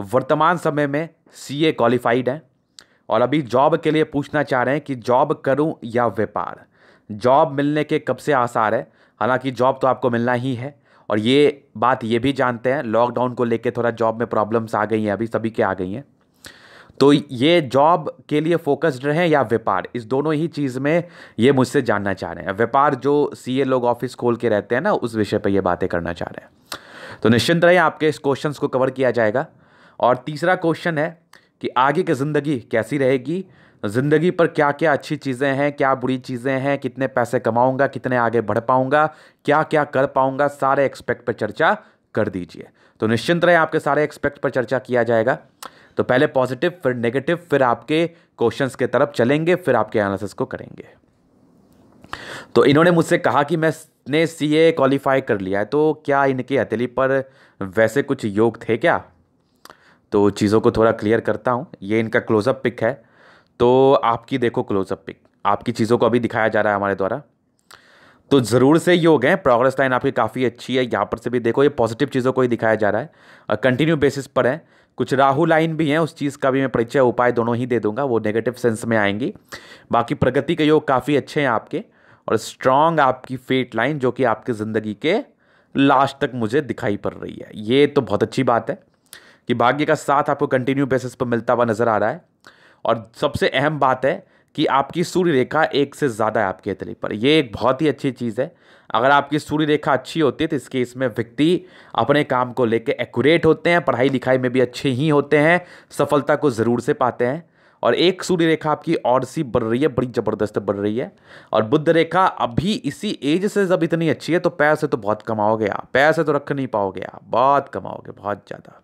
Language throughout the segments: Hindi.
वर्तमान समय में सी ए क्वालिफाइड हैं और अभी जॉब के लिए पूछना चाह रहे हैं कि जॉब करूं या व्यापार जॉब मिलने के कब से आसार है हालांकि जॉब तो आपको मिलना ही है और ये बात ये भी जानते हैं लॉकडाउन को लेके थोड़ा जॉब में प्रॉब्लम्स आ गई हैं अभी सभी के आ गई हैं तो ये जॉब के लिए फोकस्ड रहें या व्यापार इस दोनों ही चीज़ में ये मुझसे जानना चाह रहे हैं व्यापार जो सी लोग ऑफिस खोल के रहते हैं ना उस विषय पर ये बातें करना चाह रहे हैं तो निश्चिंत रहें आपके इस क्वेश्चन को कवर किया जाएगा और तीसरा क्वेश्चन है कि आगे की ज़िंदगी कैसी रहेगी ज़िंदगी पर क्या क्या अच्छी चीज़ें हैं क्या बुरी चीज़ें हैं कितने पैसे कमाऊंगा कितने आगे बढ़ पाऊंगा क्या क्या कर पाऊंगा सारे एक्सपेक्ट पर चर्चा कर दीजिए तो निश्चिंत रहें आपके सारे एक्सपेक्ट पर चर्चा किया जाएगा तो पहले पॉजिटिव फिर नेगेटिव फिर आपके क्वेश्चंस के तरफ चलेंगे फिर आपके एनालिसिस को करेंगे तो इन्होंने मुझसे कहा कि मैंने सी ए क्वालिफाई कर लिया है तो क्या इनके हथेली पर वैसे कुछ योग थे क्या तो चीज़ों को थोड़ा क्लियर करता हूँ ये इनका क्लोज़अप पिक है तो आपकी देखो क्लोज़अप पिक आपकी चीज़ों को अभी दिखाया जा रहा है हमारे द्वारा तो ज़रूर से ये हो गए प्रोग्रेस लाइन आपकी काफ़ी अच्छी है यहाँ पर से भी देखो ये पॉजिटिव चीज़ों को ही दिखाया जा रहा है और कंटिन्यू बेसिस पर है कुछ राहु लाइन भी हैं उस चीज़ का भी मैं परिचय उपाय दोनों ही दे दूंगा वो नेगेटिव सेंस में आएंगी बाकी प्रगति के योग काफ़ी अच्छे हैं आपके और स्ट्रांग आपकी फेट लाइन जो कि आपकी ज़िंदगी के लास्ट तक मुझे दिखाई पड़ रही है ये तो बहुत अच्छी बात है कि भाग्य का साथ आपको कंटिन्यू बेसिस पर मिलता हुआ नज़र आ रहा है और सबसे अहम बात है कि आपकी सूर्य रेखा एक से ज़्यादा है आपके इतली पर यह एक बहुत ही अच्छी चीज़ है अगर आपकी सूर्य रेखा अच्छी होती है तो इसके इसमें व्यक्ति अपने काम को लेकर एक्यूरेट होते हैं पढ़ाई लिखाई में भी अच्छे ही होते हैं सफलता को ज़रूर से पाते हैं और एक सूर्य रेखा आपकी और सी बढ़ रही है बड़ी ज़बरदस्त बढ़ रही है और बुद्ध रेखा अभी इसी एज से जब इतनी अच्छी है तो पैसे तो बहुत कमाओगे आप पैसे तो रख नहीं पाओगे आप बहुत कमाओगे बहुत ज़्यादा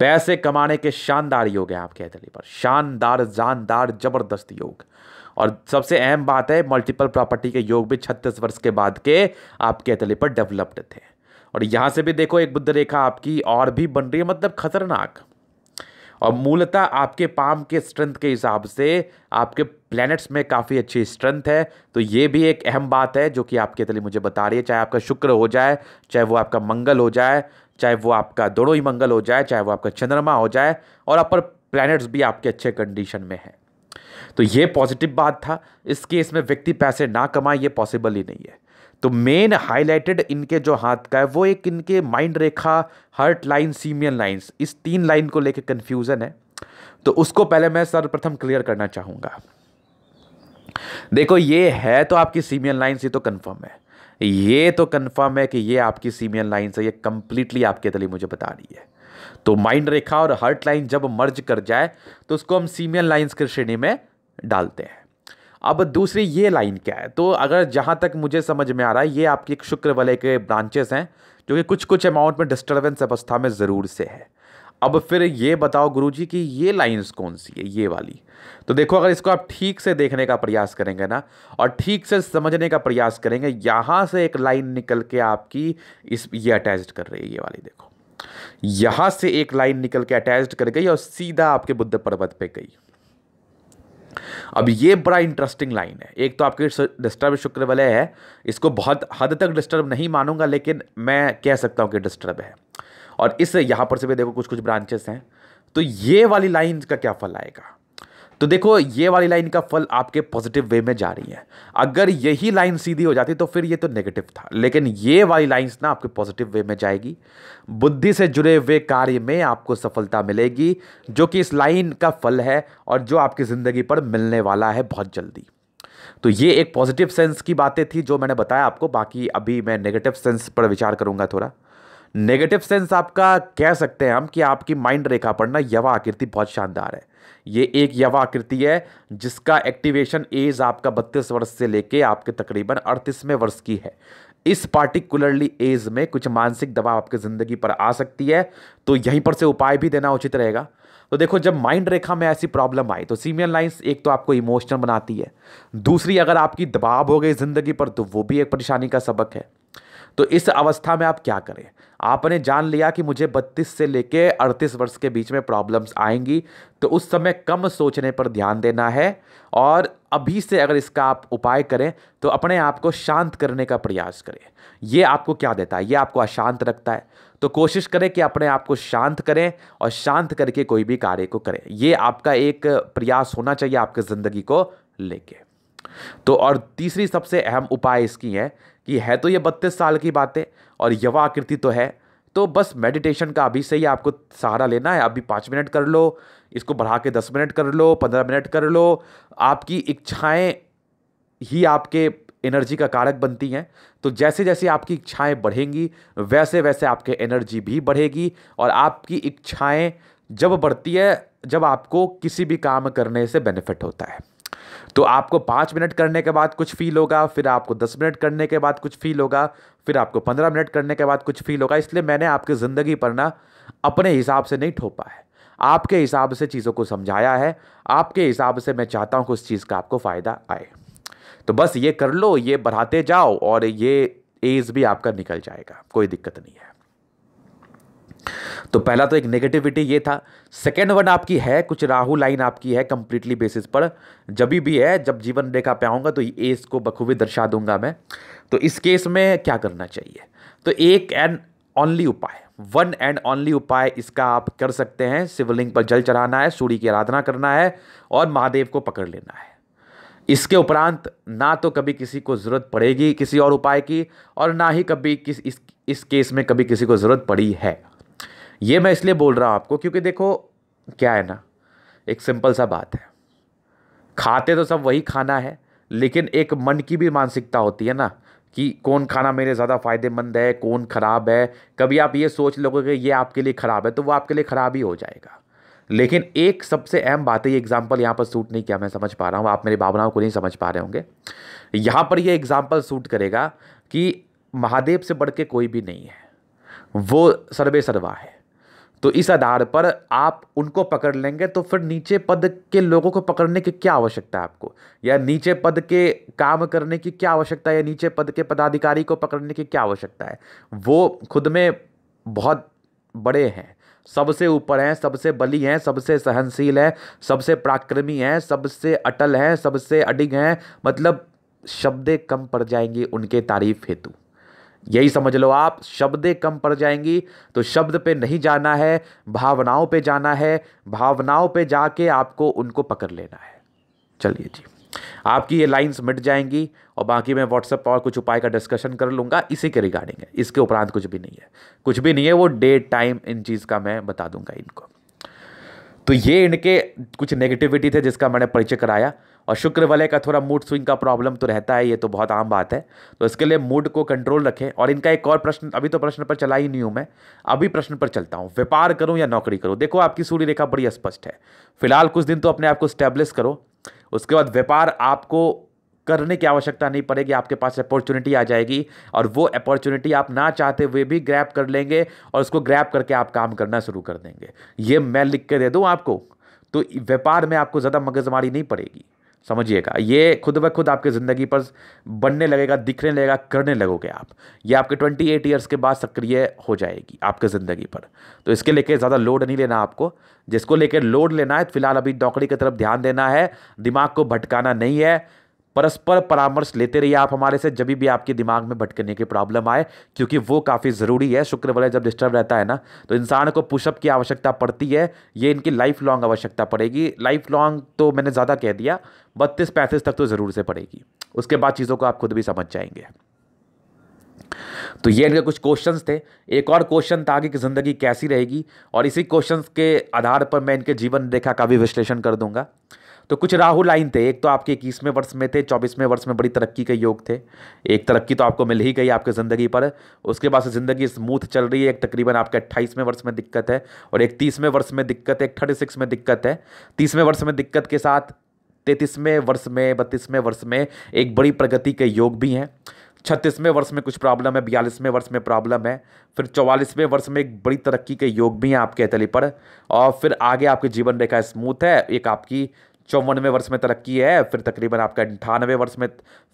पैसे कमाने के शानदार योग है आपके हैदरली पर शानदार जानदार जबरदस्त योग और सबसे अहम बात है मल्टीपल प्रॉपर्टी के योग भी छत्तीस वर्ष के बाद के आपके हैदरली पर डेवलप्ड थे और यहाँ से भी देखो एक बुद्ध रेखा आपकी और भी बन रही है मतलब खतरनाक और मूलतः आपके पाम के स्ट्रेंथ के हिसाब से आपके प्लैनेट्स में काफ़ी अच्छी स्ट्रेंथ है तो ये भी एक अहम बात है जो कि आपके तले मुझे बता रही है चाहे आपका शुक्र हो जाए चाहे वो आपका मंगल हो जाए चाहे वो आपका दोनों ही मंगल हो जाए चाहे वो आपका चंद्रमा हो जाए और अपर प्लैनेट्स भी आपके अच्छे कंडीशन में हैं तो ये पॉजिटिव बात था इस केस में व्यक्ति पैसे ना कमाए ये पॉसिबल ही नहीं है तो मेन हाईलाइटेड इनके जो हाथ का है वो एक इनके माइंड रेखा हर्ट लाइन सीमियन लाइन्स इस तीन लाइन को लेकर कन्फ्यूज़न है तो उसको पहले मैं सर्वप्रथम क्लियर करना चाहूँगा देखो ये है तो आपकी सीमियन लाइन्स ये तो कन्फर्म है ये तो कन्फर्म है कि ये आपकी सीमियन लाइन्स है ये कम्प्लीटली आपके तली मुझे बता रही है तो माइंड रेखा और हर्ट लाइन जब मर्ज कर जाए तो उसको हम सीमियन लाइन्स की श्रेणी में डालते हैं अब दूसरी ये लाइन क्या है तो अगर जहाँ तक मुझे समझ में आ रहा है ये आपके एक शुक्र वाले के ब्रांचेस हैं जो कि कुछ कुछ अमाउंट में डिस्टर्बेंस अवस्था में ज़रूर से है अब फिर ये बताओ गुरुजी कि ये लाइंस कौन सी है ये वाली तो देखो अगर इसको आप ठीक से देखने का प्रयास करेंगे ना और ठीक से समझने का प्रयास करेंगे यहाँ से एक लाइन निकल के आपकी इस ये अटैच कर रही है ये वाली देखो यहाँ से एक लाइन निकल के अटैच कर गई और सीधा आपके बुद्ध पर्वत पे गई अब ये बड़ा इंटरेस्टिंग लाइन है एक तो आपके डिस्टर्ब शुक्र वाले है इसको बहुत हद तक डिस्टर्ब नहीं मानूंगा लेकिन मैं कह सकता हूँ कि डिस्टर्ब है और इस यहाँ पर से भी देखो कुछ कुछ ब्रांचेस हैं तो ये वाली लाइन का क्या फल आएगा तो देखो ये वाली लाइन का फल आपके पॉजिटिव वे में जा रही है अगर यही लाइन सीधी हो जाती तो फिर ये तो नेगेटिव था लेकिन ये वाली लाइन्स ना आपके पॉजिटिव वे में जाएगी बुद्धि से जुड़े हुए कार्य में आपको सफलता मिलेगी जो कि इस लाइन का फल है और जो आपकी ज़िंदगी पर मिलने वाला है बहुत जल्दी तो ये एक पॉजिटिव सेंस की बातें थी जो मैंने बताया आपको बाकी अभी मैं नेगेटिव सेंस पर विचार करूंगा थोड़ा नेगेटिव सेंस आपका कह सकते हैं हम कि आपकी माइंड रेखा पढ़ना यवा आकृति बहुत शानदार है ये एक यवा आकृति है जिसका एक्टिवेशन एज आपका बत्तीस वर्ष से लेके आपके तकरीबन अड़तीसवें वर्ष की है इस पार्टिकुलरली एज में कुछ मानसिक दबाव आपकी ज़िंदगी पर आ सकती है तो यहीं पर से उपाय भी देना उचित रहेगा तो देखो जब माइंड रेखा में ऐसी प्रॉब्लम आई तो सीमियन लाइंस एक तो आपको इमोशनल बनाती है दूसरी अगर आपकी दबाव हो गई ज़िंदगी पर तो वो भी एक परेशानी का सबक है तो इस अवस्था में आप क्या करें आपने जान लिया कि मुझे 32 से लेके 38 वर्ष के बीच में प्रॉब्लम्स आएंगी तो उस समय कम सोचने पर ध्यान देना है और अभी से अगर इसका आप उपाय करें तो अपने आप को शांत करने का प्रयास करें ये आपको क्या देता है ये आपको अशांत रखता है तो कोशिश करें कि अपने आप को शांत करें और शांत करके कोई भी कार्य को करें ये आपका एक प्रयास होना चाहिए आपकी ज़िंदगी को लेके तो और तीसरी सबसे अहम उपाय इसकी है कि है तो ये बत्तीस साल की बातें और यवा आकृति तो है तो बस मेडिटेशन का अभी से ही आपको सहारा लेना है अभी पाँच मिनट कर लो इसको बढ़ा के दस मिनट कर लो पंद्रह मिनट कर लो आपकी इच्छाएं ही आपके एनर्जी का कारक बनती हैं तो जैसे जैसे आपकी इच्छाएं बढ़ेंगी वैसे वैसे आपके एनर्जी भी बढ़ेगी और आपकी इच्छाएं जब बढ़ती है जब आपको किसी भी काम करने से बेनिफिट होता है तो आपको पाँच मिनट करने के बाद कुछ फील होगा फिर आपको दस मिनट करने के बाद कुछ फील होगा फिर आपको पंद्रह मिनट करने के बाद कुछ फील होगा इसलिए मैंने आपकी ज़िंदगी पर ना अपने हिसाब से नहीं ठोपा है आपके हिसाब से चीज़ों को समझाया है आपके हिसाब से मैं चाहता हूँ कि उस चीज़ का आपको फ़ायदा आए तो बस ये कर लो ये बढ़ाते जाओ और ये एज भी आपका निकल जाएगा कोई दिक्कत नहीं है तो पहला तो एक नेगेटिविटी ये था सेकेंड वन आपकी है कुछ राहु लाइन आपकी है कम्प्लीटली बेसिस पर जब भी है जब जीवन रेखा पे आऊँगा तो ये इसको बखूबी दर्शा दूंगा मैं तो इस केस में क्या करना चाहिए तो एक एंड ओनली उपाय वन एंड ओनली उपाय इसका आप कर सकते हैं शिवलिंग पर जल चढ़ाना है सूर्य की आराधना करना है और महादेव को पकड़ लेना है इसके उपरांत ना तो कभी किसी को ज़रूरत पड़ेगी किसी और उपाय की और ना ही कभी किस इस इस केस में कभी किसी को ज़रूरत पड़ी है ये मैं इसलिए बोल रहा हूँ आपको क्योंकि देखो क्या है ना एक सिंपल सा बात है खाते तो सब वही खाना है लेकिन एक मन की भी मानसिकता होती है ना कि कौन खाना मेरे ज़्यादा फ़ायदेमंद है कौन ख़राब है कभी आप ये सोच लोगे कि ये आपके लिए ख़राब है तो वो आपके लिए ख़राब ही हो जाएगा लेकिन एक सबसे अहम बात है ये एग्जाम्पल यहाँ पर सूट नहीं किया मैं समझ पा रहा हूँ आप मेरी भावनाओं को नहीं समझ पा रहे होंगे यहाँ पर ये एग्जाम्पल सूट करेगा कि महादेव से बढ़ के कोई भी नहीं है वो सर्वे सर्वा है तो इस आधार पर आप उनको पकड़ लेंगे तो फिर नीचे पद के लोगों को पकड़ने की क्या आवश्यकता है आपको या नीचे पद के काम करने की क्या आवश्यकता है या नीचे पद के पदाधिकारी को पकड़ने की क्या आवश्यकता है वो खुद में बहुत बड़े हैं सबसे ऊपर हैं सबसे बली हैं सबसे सहनशील हैं सबसे पराक्रमी हैं सबसे अटल हैं सबसे अडिग हैं मतलब शब्दें कम पड़ जाएंगे उनके तारीफ हेतु यही समझ लो आप शब्दें कम पड़ जाएंगी तो शब्द पे नहीं जाना है भावनाओं पे जाना है भावनाओं पे जाके आपको उनको पकड़ लेना है चलिए जी आपकी ये लाइंस मिट जाएंगी और बाकी मैं व्हाट्सएप पर कुछ उपाय का डिस्कशन कर लूँगा इसी के रिगार्डिंग है इसके उपरांत कुछ भी नहीं है कुछ भी नहीं है वो डेट टाइम इन चीज़ का मैं बता दूंगा इनको तो ये इनके कुछ नेगेटिविटी थे जिसका मैंने परिचय कराया और शुक्र वाले का थोड़ा मूड स्विंग का प्रॉब्लम तो रहता है ये तो बहुत आम बात है तो इसके लिए मूड को कंट्रोल रखें और इनका एक और प्रश्न अभी तो प्रश्न पर चला ही नहीं हूँ मैं अभी प्रश्न पर चलता हूँ व्यापार करूँ या नौकरी करूँ देखो आपकी सूर्य रेखा बड़ी स्पष्ट है फिलहाल कुछ दिन तो अपने आप को स्टैब्लिश करो उसके बाद व्यापार आपको करने की आवश्यकता नहीं पड़ेगी आपके पास अपॉर्चुनिटी आ जाएगी और वो अपॉर्चुनिटी आप ना चाहते हुए भी ग्रैप कर लेंगे और उसको ग्रैप करके आप काम करना शुरू कर देंगे ये मैं लिख के दे दूँ आपको तो व्यापार में आपको ज़्यादा मगजमारी नहीं पड़ेगी समझिएगा ये खुद ब खुद आपके ज़िंदगी पर बनने लगेगा दिखने लगेगा करने लगोगे आप ये आपके ट्वेंटी एट ईयर्स के बाद सक्रिय हो जाएगी आपके ज़िंदगी पर तो इसके लेके ज़्यादा लोड नहीं लेना आपको जिसको लेकर लोड लेना है फिलहाल अभी नौकरी की तरफ ध्यान देना है दिमाग को भटकाना नहीं है परस्पर परामर्श लेते रहिए आप हमारे से जब भी आपके दिमाग में भटकने की प्रॉब्लम आए क्योंकि वो काफ़ी ज़रूरी है शुक्र जब डिस्टर्ब रहता है ना तो इंसान को पुशअप की आवश्यकता पड़ती है ये इनकी लाइफ लॉन्ग आवश्यकता पड़ेगी लाइफ लॉन्ग तो मैंने ज़्यादा कह दिया बत्तीस पैंतीस तक तो ज़रूर से पड़ेगी उसके बाद चीज़ों को आप खुद भी समझ जाएंगे तो ये इनके कुछ क्वेश्चंस थे एक और क्वेश्चन था आगे ज़िंदगी कैसी रहेगी और इसी क्वेश्चंस के आधार पर मैं इनके जीवन रेखा का भी विश्लेषण कर दूंगा तो कुछ राहु लाइन थे एक तो आपके इक्कीसवें वर्ष में थे चौबीसवें वर्ष में बड़ी तरक्की के योग थे एक तरक्की तो आपको मिल ही गई आपकी ज़िंदगी पर उसके बाद से ज़िंदगी स्मूथ चल रही है एक तकरीबन आपके अट्ठाईसवें वर्ष में दिक्कत है और एक तीसवें वर्ष में दिक्कत है एक थर्टी सिक्स में दिक्कत है तीसवें वर्ष में दिक्कत के साथ तैंतीसवें वर्ष में बत्तीसवें वर्ष में एक बड़ी प्रगति के योग भी हैं छत्तीसवें वर्ष में कुछ प्रॉब्लम है बयालीसवें वर्ष में प्रॉब्लम है फिर चौवालीसवें वर्ष में एक बड़ी तरक्की के योग भी हैं आपके हथेली पर और फिर आगे आपकी जीवन रेखा स्मूथ है एक आपकी चौवनवे वर्ष में तरक्की है फिर तकरीबन आपका अंठानवे वर्ष में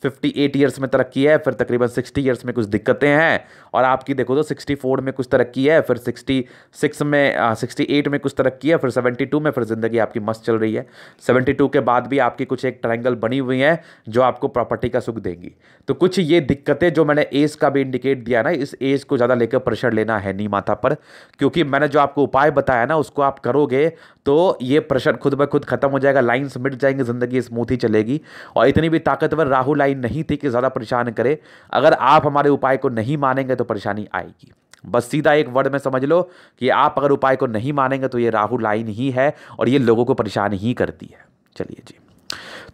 फिफ्टी एट ईयर्स में तरक्की है फिर तकरीबन सिक्सटी ईयर्स में कुछ दिक्कतें हैं और आपकी देखो तो सिक्सटी फोर में कुछ तरक्की है फिर सिक्सटी सिक्स में सिक्सटी एट में कुछ तरक्की है फिर सेवेंटी टू में फिर ज़िंदगी आपकी मस्त चल रही है सेवेंटी टू के बाद भी आपकी कुछ एक ट्राइंगल बनी हुई है जो आपको प्रॉपर्टी का सुख देंगी तो कुछ ये दिक्कतें जो मैंने एज का भी इंडिकेट दिया ना इस एज को ज़्यादा लेकर प्रेशर लेना है नहीं माथा पर क्योंकि मैंने जो आपको उपाय बताया ना उसको आप करोगे तो ये प्रेशर खुद ब खुद खत्म हो जाएगा लाइन लाइन मिट जाएंगे ज़िंदगी स्मूथ ही चलेगी और इतनी भी ताकतवर राहु लाइन नहीं थी कि ज़्यादा परेशान करे अगर आप हमारे उपाय को नहीं मानेंगे तो परेशानी आएगी बस सीधा एक वर्ड में समझ लो कि आप अगर उपाय को नहीं मानेंगे तो ये राहु लाइन ही है और ये लोगों को परेशान ही करती है चलिए जी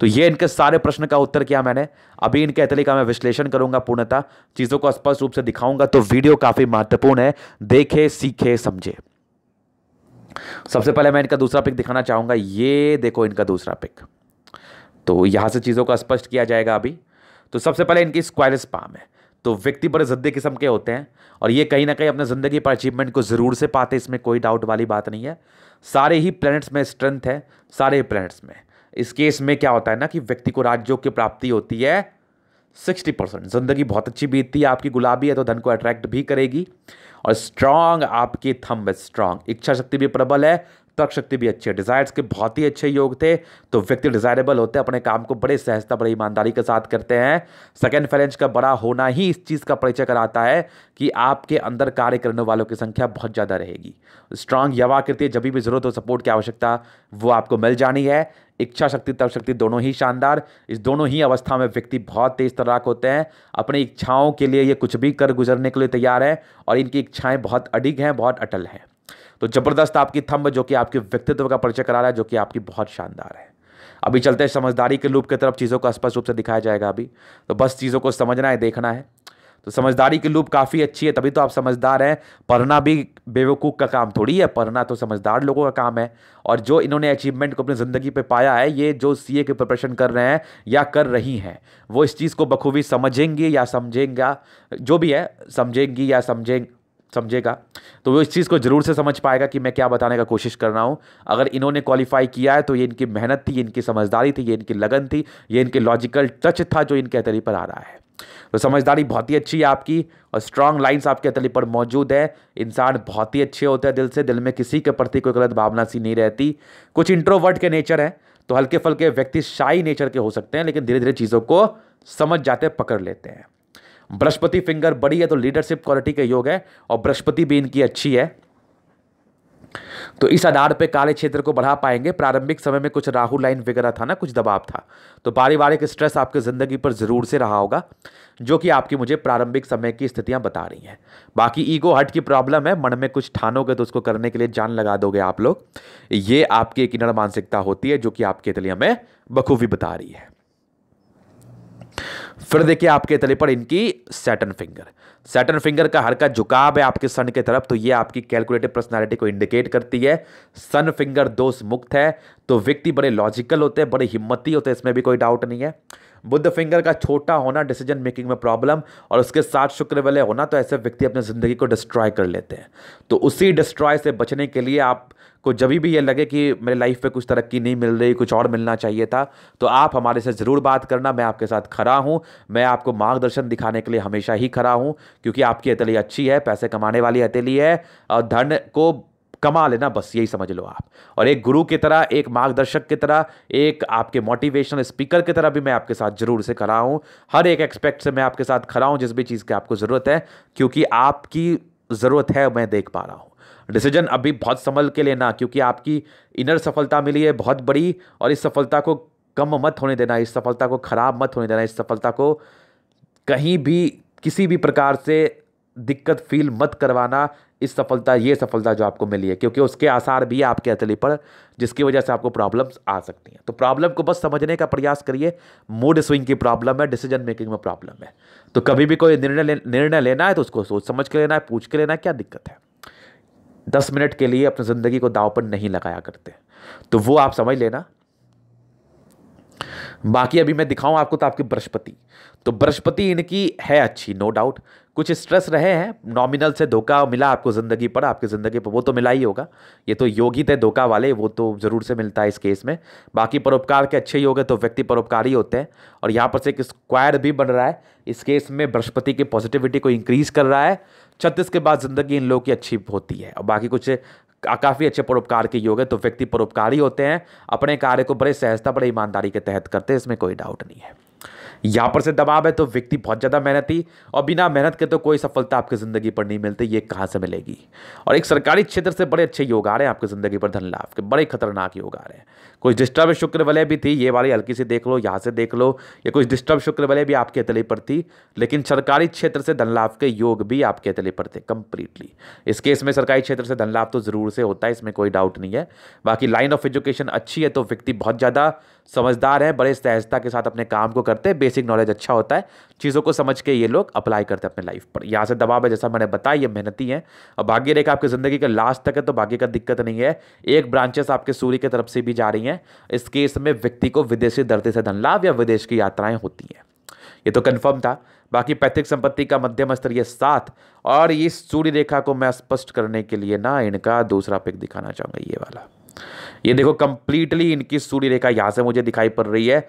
तो ये इनके सारे प्रश्न का उत्तर किया मैंने अभी इनके अतली का मैं विश्लेषण करूंगा पूर्णता चीज़ों को स्पष्ट रूप से दिखाऊंगा तो वीडियो काफ़ी महत्वपूर्ण है देखे सीखे समझे सबसे पहले मैं इनका दूसरा पिक दिखाना चाहूँगा ये देखो इनका दूसरा पिक तो यहाँ से चीज़ों का स्पष्ट किया जाएगा अभी तो सबसे पहले इनकी स्क्वायरस पाम है तो व्यक्ति बड़े जद्दे किस्म के होते हैं और ये कहीं ना कहीं अपने ज़िंदगी पर अचीवमेंट को ज़रूर से पाते इसमें कोई डाउट वाली बात नहीं है सारे ही प्लैनेट्स में स्ट्रेंथ है सारे ही प्लैनेट्स में इस केस में क्या होता है ना कि व्यक्ति को राज्यों की प्राप्ति होती है सिक्सटी परसेंट ज़िंदगी बहुत अच्छी बीतती है आपकी गुलाबी है तो धन को अट्रैक्ट भी करेगी और स्ट्रांग आपके थंब स्ट्रांग इच्छा शक्ति भी प्रबल है तर्क शक्ति भी अच्छी है डिज़ायर्स के बहुत ही अच्छे योग थे तो व्यक्ति डिज़ायरेबल होते हैं अपने काम को बड़े सहजता बड़ी ईमानदारी के साथ करते हैं सेकेंड फैलेंज का बड़ा होना ही इस चीज़ का परिचय कराता है कि आपके अंदर कार्य करने वालों की संख्या बहुत ज़्यादा रहेगी स्ट्रांग यवाकृति जब भी ज़रूरत हो सपोर्ट की आवश्यकता वो आपको मिल जानी है इच्छा शक्ति तर्क शक्ति दोनों ही शानदार इस दोनों ही अवस्था में व्यक्ति बहुत तेज तर्राक होते हैं अपनी इच्छाओं के लिए ये कुछ भी कर गुजरने के लिए तैयार है और इनकी इच्छाएं बहुत अडिग हैं बहुत अटल हैं तो ज़बरदस्त आपकी थंब जो कि आपके व्यक्तित्व का परिचय करा रहा है जो कि आपकी बहुत शानदार है अभी चलते हैं समझदारी के लूप की तरफ चीज़ों को स्पष्ट रूप से दिखाया जाएगा अभी तो बस चीज़ों को समझना है देखना है तो समझदारी की लूप काफ़ी अच्छी है तभी तो आप समझदार हैं पढ़ना भी बेवकूफ़ का काम थोड़ी है पढ़ना तो समझदार लोगों का काम है और जो इन्होंने अचीवमेंट को अपनी ज़िंदगी पे पाया है ये जो सीए के प्रिपरेशन कर रहे हैं या कर रही हैं वो इस चीज़ को बखूबी समझेंगी या समझेंगे जो भी है समझेंगी या समझेंगे समझेगा तो वो इस चीज़ को ज़रूर से समझ पाएगा कि मैं क्या बताने का कोशिश कर रहा हूँ अगर इन्होंने क्वालिफाई किया है तो ये इनकी मेहनत थी इनकी समझदारी थी ये इनकी लगन थी ये इनके लॉजिकल टच था जो इनके अतली पर आ रहा है तो समझदारी बहुत ही अच्छी है आपकी और स्ट्रांग लाइंस आपके अतली पर मौजूद है इंसान बहुत ही अच्छे होते हैं दिल से दिल में किसी के प्रति कोई गलत भावना सी नहीं रहती कुछ इंट्रोवर्ट के नेचर हैं तो हल्के फल्के व्यक्ति शाही नेचर के हो सकते हैं लेकिन धीरे धीरे चीज़ों को समझ जाते हैं पकड़ लेते हैं बृहस्पति फिंगर बड़ी है तो लीडरशिप क्वालिटी का योग है और बृहस्पति भी इनकी अच्छी है तो इस आधार पे काले क्षेत्र को बढ़ा पाएंगे प्रारंभिक समय में कुछ राहु लाइन वगैरह था ना कुछ दबाव था तो पारिवारिक स्ट्रेस आपकी ज़िंदगी पर ज़रूर से रहा होगा जो कि आपकी मुझे प्रारंभिक समय की स्थितियां बता रही हैं बाकी ईगो हट की प्रॉब्लम है मन में कुछ ठानोगे तो उसको करने के लिए जान लगा दोगे आप लोग ये आपकी एक इनर मानसिकता होती है जो कि आपके लिए में बखूबी बता रही है फिर देखिए आपके तले पर इनकी सैटन फिंगर सैटन फिंगर का हर का झुकाव है आपके सन की तरफ तो ये आपकी कैलकुलेटिव पर्सनालिटी को इंडिकेट करती है सन फिंगर दोष मुक्त है तो व्यक्ति बड़े लॉजिकल होते हैं बड़े हिम्मती होते हैं इसमें भी कोई डाउट नहीं है बुद्ध फिंगर का छोटा होना डिसीजन मेकिंग में प्रॉब्लम और उसके साथ शुक्र वाले होना तो ऐसे व्यक्ति अपनी ज़िंदगी को डिस्ट्रॉय कर लेते हैं तो उसी डिस्ट्रॉय से बचने के लिए आप को जब भी ये लगे कि मेरे लाइफ में कुछ तरक्की नहीं मिल रही कुछ और मिलना चाहिए था तो आप हमारे से ज़रूर बात करना मैं आपके साथ खड़ा हूँ मैं आपको मार्गदर्शन दिखाने के लिए हमेशा ही खड़ा हूँ क्योंकि आपकी हथेली अच्छी है पैसे कमाने वाली हथेली है और धन को कमा लेना बस यही समझ लो आप और एक गुरु की तरह एक मार्गदर्शक की तरह एक आपके मोटिवेशनल स्पीकर की तरह भी मैं आपके साथ जरूर से खड़ा हूँ हर एक एक्सपेक्ट से मैं आपके साथ खड़ा हूँ जिस भी चीज़ की आपको ज़रूरत है क्योंकि आपकी ज़रूरत है मैं देख पा रहा हूँ डिसीजन अभी बहुत संभल के लेना क्योंकि आपकी इनर सफलता मिली है बहुत बड़ी और इस सफलता को कम मत होने देना इस सफलता को ख़राब मत होने देना इस सफलता को कहीं भी किसी भी प्रकार से दिक्कत फील मत करवाना इस सफलता ये सफलता जो आपको मिली है क्योंकि उसके आसार भी आपके अतली पर जिसकी वजह से आपको प्रॉब्लम्स आ सकती हैं तो प्रॉब्लम को बस समझने का प्रयास करिए मूड स्विंग की प्रॉब्लम है डिसीजन मेकिंग में प्रॉब्लम है तो कभी भी कोई निर्णय ले, निर्णय लेना है तो उसको सोच समझ के लेना है पूछ के लेना है क्या दिक्कत है दस मिनट के लिए अपनी ज़िंदगी को दाव पर नहीं लगाया करते तो वो आप समझ लेना बाकी अभी मैं दिखाऊं आपको तो आपकी बृहस्पति तो बृहस्पति इनकी है अच्छी नो डाउट कुछ स्ट्रेस रहे हैं नॉमिनल से धोखा मिला आपको ज़िंदगी पर आपकी ज़िंदगी पर वो तो मिला ही होगा ये तो योगी थे धोखा वाले वो तो ज़रूर से मिलता है इस केस में बाकी परोपकार के अच्छे योग है तो व्यक्ति परोपकारी होते हैं और यहाँ पर से एक स्क्वायर भी बन रहा है इस केस में बृहस्पति की पॉजिटिविटी को इंक्रीज़ कर रहा है छत्तीस के बाद ज़िंदगी इन लोगों की अच्छी होती है और बाकी कुछ काफ़ी अच्छे परोपकार के योग है तो व्यक्ति परोपकारी होते हैं अपने कार्य को बड़े सहजता बड़े ईमानदारी के तहत करते हैं इसमें कोई डाउट नहीं है यहाँ पर से दबाव है तो व्यक्ति बहुत ज़्यादा मेहनती और बिना मेहनत के तो कोई सफलता आपकी ज़िंदगी पर नहीं मिलती ये कहाँ से मिलेगी और एक सरकारी क्षेत्र से बड़े अच्छे योग आ रहे हैं आपकी ज़िंदगी पर धन लाभ के बड़े खतरनाक योग आ रहे हैं कुछ डिस्टर्ब शुक्र वलय भी थी ये वाली हल्की सी देख लो यहाँ से देख लो या कुछ डिस्टर्ब शुक्र वलय भी आपके अतले पर थी लेकिन सरकारी क्षेत्र से धन लाभ के योग भी आपके अतले पर थे कंप्लीटली इस केस में सरकारी क्षेत्र से धन लाभ तो ज़रूर से होता है इसमें कोई डाउट नहीं है बाकी लाइन ऑफ एजुकेशन अच्छी है तो व्यक्ति बहुत ज़्यादा समझदार हैं बड़े सहजता के साथ अपने काम को करते हैं बेसिक नॉलेज अच्छा होता है चीज़ों को समझ के ये लोग अप्लाई करते हैं अपने लाइफ पर यहाँ से दबाव है जैसा मैंने बताया ये मेहनती हैं और भाग्य रेखा आपकी ज़िंदगी का लास्ट तक है तो भाग्य का दिक्कत नहीं है एक ब्रांचेस आपके सूर्य की तरफ से भी जा रही हैं इस केस में व्यक्ति को विदेशी धरती से धन लाभ या विदेश की यात्राएँ होती हैं ये तो कन्फर्म था बाकी पैतृक संपत्ति का मध्यम स्तर ये सात और ये सूर्य रेखा को मैं स्पष्ट करने के लिए ना इनका दूसरा पिक दिखाना चाहूँगा ये वाला ये देखो कम्प्लीटली इनकी सूर्य रेखा यहाँ से मुझे दिखाई पड़ रही है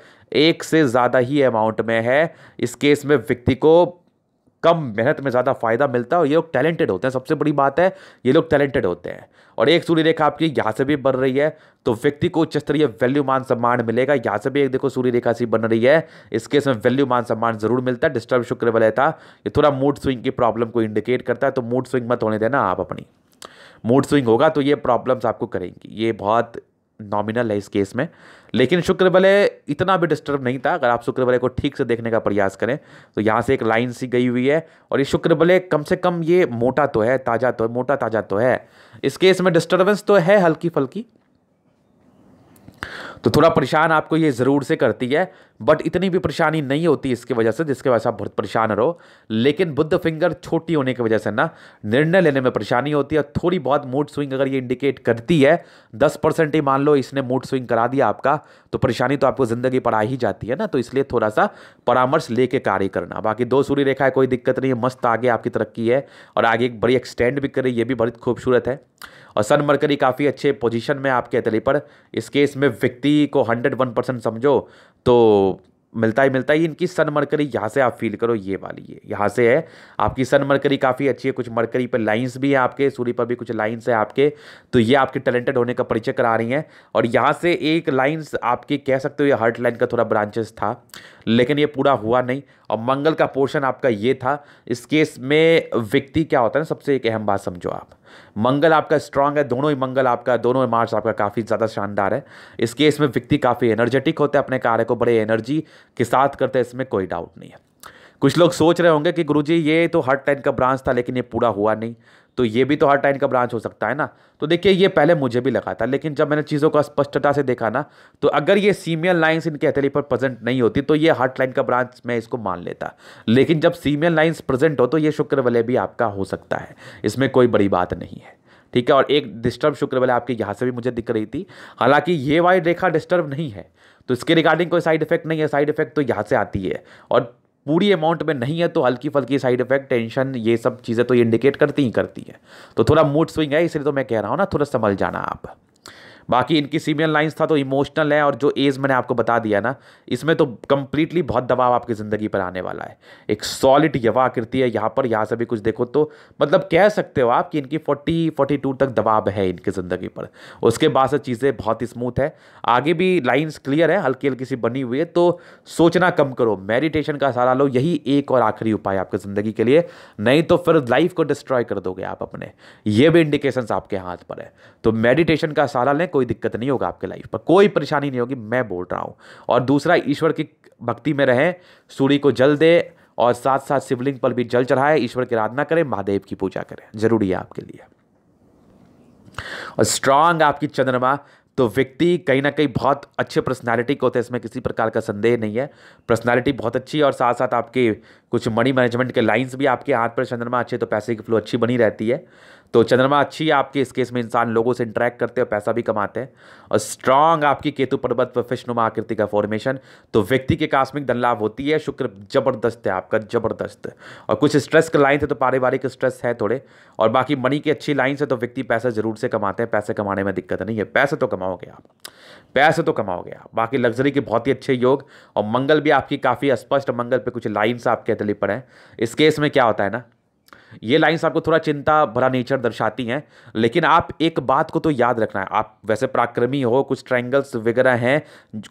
एक से ज़्यादा ही अमाउंट में है इस केस में व्यक्ति को कम मेहनत में ज़्यादा फ़ायदा मिलता है और ये लोग टैलेंटेड होते हैं सबसे बड़ी बात है ये लोग टैलेंटेड होते हैं और एक सूर्य रेखा आपकी यहाँ से भी बन रही है तो व्यक्ति को उच्च स्तरीय वैल्यू मान सम्मान मिलेगा यहाँ से भी एक देखो सूर्य रेखा सी बन रही है इस केस में वैल्यू मान सम्मान जरूर मिलता है डिस्टर्ब शुक्र वाले था ये थोड़ा मूड स्विंग की प्रॉब्लम को इंडिकेट करता है तो मूड स्विंग मत होने देना आप अपनी मूड स्विंग होगा तो ये प्रॉब्लम्स आपको करेंगी ये बहुत नॉमिनल है इस केस में लेकिन शुक्र बलय इतना भी डिस्टर्ब नहीं था अगर आप शुक्र बलय को ठीक से देखने का प्रयास करें तो यहाँ से एक लाइन सी गई हुई है और ये शुक्र बलय कम से कम ये मोटा तो है ताज़ा तो है मोटा ताज़ा तो है इस केस में डिस्टर्बेंस तो है हल्की फल्की तो थोड़ा परेशान आपको ये ज़रूर से करती है बट इतनी भी परेशानी नहीं होती इसकी वजह से जिसके वजह से आप बहुत परेशान रहो लेकिन बुद्ध फिंगर छोटी होने की वजह से ना निर्णय लेने में परेशानी होती है थोड़ी बहुत मूड स्विंग अगर ये इंडिकेट करती है दस परसेंट ही मान लो इसने मूड स्विंग करा दिया आपका तो परेशानी तो आपको ज़िंदगी पर आ ही जाती है ना तो इसलिए थोड़ा सा परामर्श लेके कार्य करना बाकी दो सूर्य रेखा है कोई दिक्कत नहीं है मस्त आगे आपकी तरक्की है और आगे एक बड़ी एक्सटेंड भी करे ये भी बड़ी खूबसूरत है और सन मरकरी काफ़ी अच्छे पोजीशन में आपके अतली पर इस केस में व्यक्ति को हंड्रेड वन परसेंट समझो तो मिलता ही मिलता ही इनकी सन मरकरी यहाँ से आप फील करो ये वाली है यहाँ से है आपकी सन मरकरी काफ़ी अच्छी है कुछ मरकरी पर लाइंस भी हैं आपके सूर्य पर भी कुछ लाइंस हैं आपके तो ये आपके टैलेंटेड होने का परिचय करा रही हैं और यहाँ से एक लाइंस आपकी कह सकते हो ये हर्ट लाइन का थोड़ा ब्रांचेस था लेकिन ये पूरा हुआ नहीं और मंगल का पोर्शन आपका ये था इस केस में व्यक्ति क्या होता है ना सबसे एक अहम बात समझो आप मंगल आपका स्ट्रांग है दोनों ही मंगल आपका दोनों ही मार्च आपका काफ़ी ज़्यादा शानदार है इस केस में व्यक्ति काफ़ी एनर्जेटिक होता है अपने कार्य को बड़े एनर्जी के साथ करते हैं इसमें कोई डाउट नहीं है कुछ लोग सोच रहे होंगे कि गुरुजी ये तो हर टाइम का ब्रांच था लेकिन ये पूरा हुआ नहीं तो ये भी तो हर लाइन का ब्रांच हो सकता है ना तो देखिए ये पहले मुझे भी लगा था लेकिन जब मैंने चीज़ों को स्पष्टता से देखा ना तो अगर ये सीमियल लाइंस इनके हथेली पर प्रेजेंट नहीं होती तो ये हार्ट लाइन का ब्रांच मैं इसको मान लेता लेकिन जब सीमियल लाइंस प्रेजेंट हो तो ये शुक्र वाले भी आपका हो सकता है इसमें कोई बड़ी बात नहीं है ठीक है और एक डिस्टर्ब शुक्र वाले आपके यहाँ से भी मुझे दिख रही थी हालांकि ये वाई रेखा डिस्टर्ब नहीं है तो इसके रिगार्डिंग कोई साइड इफेक्ट नहीं है साइड इफेक्ट तो यहाँ से आती है और पूरी अमाउंट में नहीं है तो हल्की फल्की साइड इफेक्ट टेंशन ये सब चीज़ें तो ये इंडिकेट करती ही करती है तो थोड़ा मूड स्विंग है इसलिए तो मैं कह रहा हूँ ना थोड़ा संभल जाना आप बाकी इनकी सीमियल लाइन्स था तो इमोशनल है और जो एज मैंने आपको बता दिया ना इसमें तो कंप्लीटली बहुत दबाव आपकी ज़िंदगी पर आने वाला है एक सॉलिड यवा आकृति है यहाँ पर यहाँ से भी कुछ देखो तो मतलब कह सकते हो आप कि इनकी फोर्टी फोर्टी टू तक दबाव है इनकी ज़िंदगी पर उसके बाद से चीज़ें बहुत ही स्मूथ है आगे भी लाइन्स क्लियर है हल्की हल्की सी बनी हुई है तो सोचना कम करो मेडिटेशन का सहारा लो यही एक और आखिरी उपाय आपकी ज़िंदगी के लिए नहीं तो फिर लाइफ को डिस्ट्रॉय कर दोगे आप अपने ये भी इंडिकेशन आपके हाथ पर है तो मेडिटेशन का सहारा लें कोई दिक्कत नहीं होगा आपके लाइफ पर कोई परेशानी नहीं होगी मैं बोल रहा हूँ और दूसरा ईश्वर की भक्ति में रहें सूर्य को जल दे और साथ साथ शिवलिंग पर भी जल चढ़ाए ईश्वर की आराधना करें महादेव की पूजा करें जरूरी है आपके लिए और स्ट्रांग आपकी चंद्रमा तो व्यक्ति कहीं ना कहीं बहुत अच्छे पर्सनालिटी को होते हैं इसमें किसी प्रकार का संदेह नहीं है पर्सनालिटी बहुत अच्छी है और साथ साथ आपके कुछ मनी मैनेजमेंट के लाइंस भी आपके हाथ पर चंद्रमा अच्छे तो पैसे की फ्लो अच्छी बनी रहती है तो चंद्रमा अच्छी है आपके इस केस में इंसान लोगों से इंटरेक्ट करते हैं और पैसा भी कमाते हैं और स्ट्रांग आपकी केतु पर्वत पर आकृति का फॉर्मेशन तो व्यक्ति के कास्मिक धन लाभ होती है शुक्र जबरदस्त है आपका जबरदस्त और कुछ स्ट्रेस के लाइन है तो पारिवारिक स्ट्रेस है थोड़े और बाकी मनी की अच्छी लाइन है तो व्यक्ति पैसा जरूर से कमाते हैं पैसे कमाने में दिक्कत नहीं है पैसे तो कमाओगे आप पैसे तो कमाओगे आप बाकी लग्जरी के बहुत ही अच्छे योग और मंगल भी आपकी काफ़ी स्पष्ट मंगल पर कुछ लाइन्स आपके अतली पड़े हैं इस केस में क्या होता है ना ये लाइन्स आपको थोड़ा चिंता भरा नेचर दर्शाती हैं लेकिन आप एक बात को तो याद रखना है आप वैसे पराक्रमी हो कुछ ट्रायंगल्स वगैरह हैं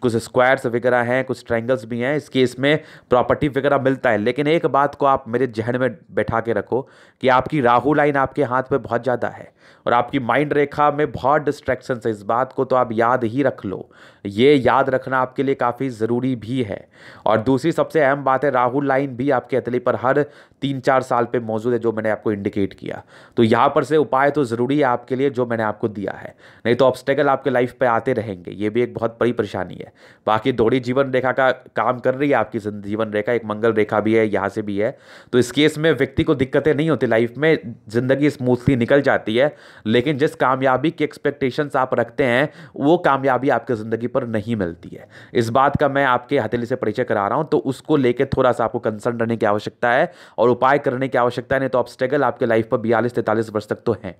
कुछ स्क्वायर्स वगैरह हैं कुछ ट्रायंगल्स भी हैं इस केस में प्रॉपर्टी वगैरह मिलता है लेकिन एक बात को आप मेरे जहन में बैठा के रखो कि आपकी राहु लाइन आपके हाथ पर बहुत ज़्यादा है और आपकी माइंड रेखा में बहुत डिस्ट्रैक्शन है इस बात को तो आप याद ही रख लो ये याद रखना आपके लिए काफ़ी ज़रूरी भी है और दूसरी सबसे अहम बात है राहुल लाइन भी आपके अतली पर हर तीन चार साल पर मौजूद है जो मैंने आपको इंडिकेट किया तो यहाँ पर से उपाय तो ज़रूरी है आपके लिए जो मैंने आपको दिया है नहीं तो ऑब्स्टेकल आपके लाइफ पे आते रहेंगे ये भी एक बहुत बड़ी परेशानी है बाकी दौड़ी जीवन रेखा का काम कर रही है आपकी जीवन रेखा एक मंगल रेखा भी है यहाँ से भी है तो इस केस में व्यक्ति को दिक्कतें नहीं होती लाइफ में ज़िंदगी स्मूथली निकल जाती है लेकिन जिस कामयाबी की एक्सपेक्टेशंस आप रखते हैं वो कामयाबी आपके ज़िंदगी पर नहीं मिलती है इस बात का मैं आपके हथेली से परिचय करा रहा हूँ तो उसको लेकर थोड़ा सा आपको कंसर्न रहने की आवश्यकता है और उपाय करने की आवश्यकता है नहीं तो ऑब्स्टेगल आपके लाइफ पर बयालीस तैंतालीस वर्ष तक तो हैं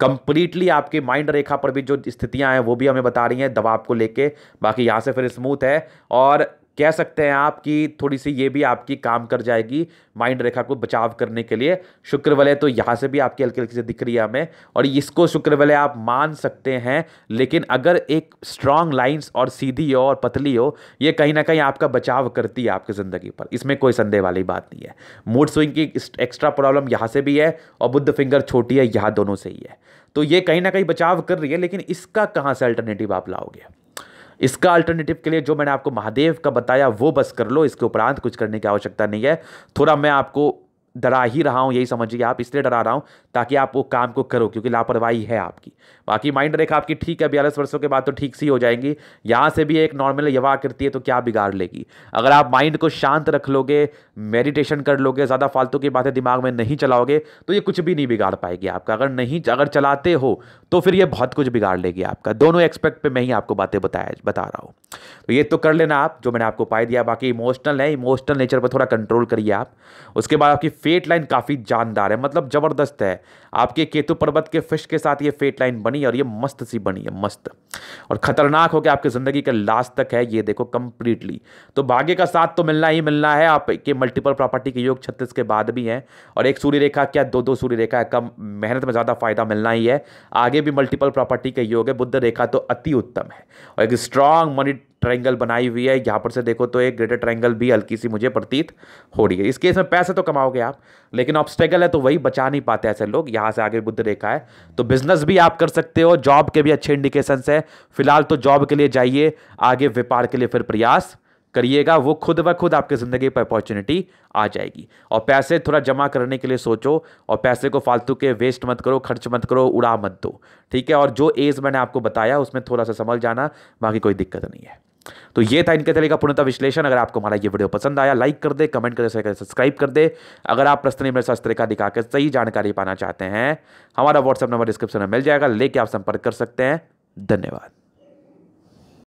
कंप्लीटली आपके माइंड रेखा पर भी जो स्थितियां हैं वो भी हमें बता रही हैं दबाव को लेके बाकी यहां से फिर स्मूथ है और कह सकते हैं आप कि थोड़ी सी ये भी आपकी काम कर जाएगी माइंड रेखा को बचाव करने के लिए शुक्र वाले तो यहाँ से भी आपकी हल्की हल्की से दिख रही है हमें और इसको शुक्र वाले आप मान सकते हैं लेकिन अगर एक स्ट्रांग लाइंस और सीधी हो और पतली हो ये कहीं ना कहीं आपका बचाव करती है आपकी ज़िंदगी पर इसमें कोई संदेह वाली बात नहीं है मूड स्विंग की एक्स्ट्रा प्रॉब्लम यहाँ से भी है और बुद्ध फिंगर छोटी है यहाँ दोनों से ही है तो ये कहीं ना कहीं बचाव कर रही है लेकिन इसका कहाँ से अल्टरनेटिव आप लाओगे इसका अल्टरनेटिव के लिए जो मैंने आपको महादेव का बताया वो बस कर लो इसके उपरांत कुछ करने की आवश्यकता नहीं है थोड़ा मैं आपको डरा ही रहा हूँ यही समझिए आप इसलिए डरा रहा हूँ ताकि आप वो काम को करो क्योंकि लापरवाही है आपकी बाकी माइंड रेखा आपकी ठीक है बयालीस वर्षों के बाद तो ठीक सी हो जाएंगी यहाँ से भी एक नॉर्मल यवा करती है तो क्या बिगाड़ लेगी अगर आप माइंड को शांत रख लोगे मेडिटेशन कर लोगे ज़्यादा फालतू की बातें दिमाग में नहीं चलाओगे तो ये कुछ भी नहीं बिगाड़ पाएगी आपका अगर नहीं अगर चलाते हो तो फिर ये बहुत कुछ बिगाड़ लेगी आपका दोनों एक्सपेक्ट पर मैं ही आपको बातें बताया बता रहा हूँ तो ये तो कर लेना आप जो मैंने आपको उपाय दिया बाकी इमोशनल है इमोशनल नेचर पर थोड़ा कंट्रोल करिए आप उसके बाद आपकी फेट लाइन काफ़ी जानदार है मतलब ज़बरदस्त है आपके केतु पर्वत के फिश के साथ ये फेट लाइन बनी और ये मस्त सी बनी है मस्त और ख़तरनाक हो गया आपकी ज़िंदगी के लास्ट तक है ये देखो कम्प्लीटली तो भाग्य का साथ तो मिलना ही मिलना है आपके मल्टीपल प्रॉपर्टी के योग छत्तीस के बाद भी हैं और एक सूर्य रेखा क्या दो दो सूर्य रेखा है कम मेहनत में ज़्यादा फ़ायदा मिलना ही है आगे भी मल्टीपल प्रॉपर्टी के योग है बुद्ध रेखा तो अति उत्तम है और एक स्ट्रांग मनी ट्रायंगल बनाई हुई है यहाँ पर से देखो तो एक ग्रेटर ट्रायंगल भी हल्की सी मुझे प्रतीत हो रही है इस केस में पैसे तो कमाओगे आप लेकिन ऑब्स्टेगल है तो वही बचा नहीं पाते ऐसे लोग यहाँ से आगे बुद्ध रेखा है तो बिजनेस भी आप कर सकते हो जॉब के भी अच्छे इंडिकेशन है फिलहाल तो जॉब के लिए जाइए आगे व्यापार के लिए फिर प्रयास करिएगा वो खुद ब खुद आपके ज़िंदगी पर अपॉर्चुनिटी आ जाएगी और पैसे थोड़ा जमा करने के लिए सोचो और पैसे को फालतू के वेस्ट मत करो खर्च मत करो उड़ा मत दो ठीक है और जो एज मैंने आपको बताया उसमें थोड़ा सा संभल जाना बाकी कोई दिक्कत नहीं है तो ये था इनके तरीका पूर्णता विश्लेषण अगर आपको हमारा ये वीडियो पसंद आया लाइक कर दे कमेंट कर दे सब्सक्राइब कर दे अगर आप प्रश्न मेरे साथ तरीका दिखाकर सही जानकारी पाना चाहते हैं हमारा व्हाट्सअप नंबर डिस्क्रिप्शन में मिल जाएगा लेके आप संपर्क कर सकते हैं धन्यवाद